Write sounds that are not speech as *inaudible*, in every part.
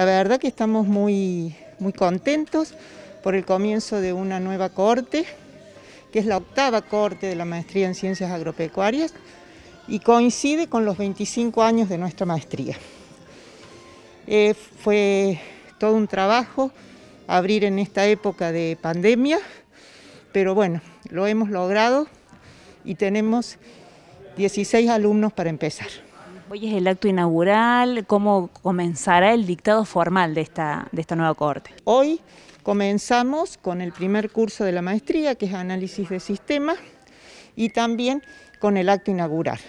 La verdad que estamos muy, muy contentos por el comienzo de una nueva corte, que es la octava corte de la maestría en ciencias agropecuarias y coincide con los 25 años de nuestra maestría. Eh, fue todo un trabajo abrir en esta época de pandemia, pero bueno, lo hemos logrado y tenemos 16 alumnos para empezar. Hoy es el acto inaugural, ¿cómo comenzará el dictado formal de esta, nueva corte? Hoy comenzamos con el primer curso de la maestría, que es análisis de sistema y también con el acto inaugural.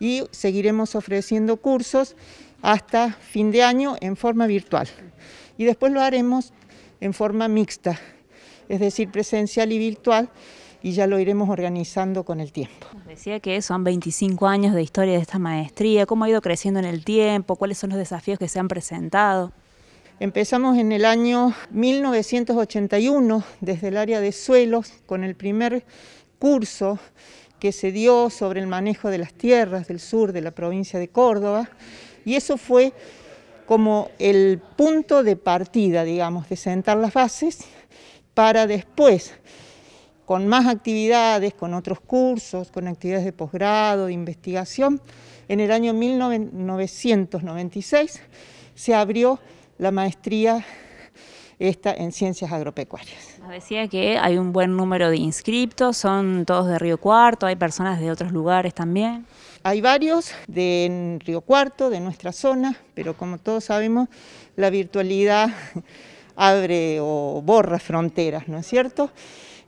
Y seguiremos ofreciendo cursos hasta fin de año en forma virtual. Y después lo haremos en forma mixta, es decir, presencial y virtual, y ya lo iremos organizando con el tiempo. Decía que son 25 años de historia de esta maestría, cómo ha ido creciendo en el tiempo, cuáles son los desafíos que se han presentado. Empezamos en el año 1981 desde el área de suelos con el primer curso que se dio sobre el manejo de las tierras del sur de la provincia de Córdoba y eso fue como el punto de partida, digamos, de sentar las bases para después con más actividades, con otros cursos, con actividades de posgrado, de investigación. En el año 1996 se abrió la maestría esta en ciencias agropecuarias. decía que hay un buen número de inscriptos, son todos de Río Cuarto, hay personas de otros lugares también. Hay varios de Río Cuarto, de nuestra zona, pero como todos sabemos, la virtualidad *laughs* abre o borra fronteras, ¿no es cierto?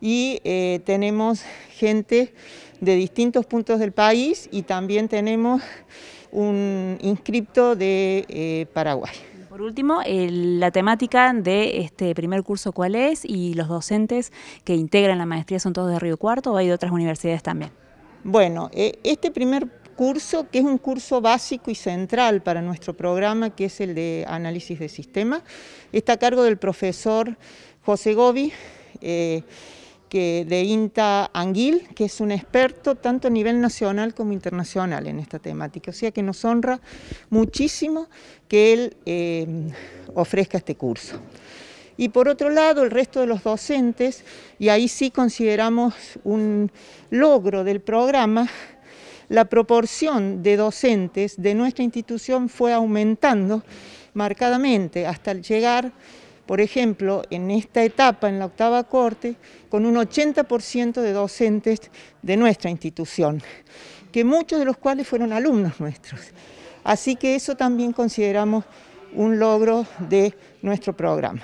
y eh, tenemos gente de distintos puntos del país y también tenemos un inscripto de eh, Paraguay. Por último, la temática de este primer curso, ¿cuál es? Y los docentes que integran la maestría son todos de Río Cuarto o hay de otras universidades también. Bueno, eh, este primer curso, que es un curso básico y central para nuestro programa, que es el de análisis de sistemas, está a cargo del profesor José Gobi de INTA Anguil, que es un experto tanto a nivel nacional como internacional en esta temática. O sea que nos honra muchísimo que él eh, ofrezca este curso. Y por otro lado, el resto de los docentes, y ahí sí consideramos un logro del programa, la proporción de docentes de nuestra institución fue aumentando marcadamente hasta llegar por ejemplo, en esta etapa, en la octava corte, con un 80% de docentes de nuestra institución, que muchos de los cuales fueron alumnos nuestros. Así que eso también consideramos un logro de nuestro programa.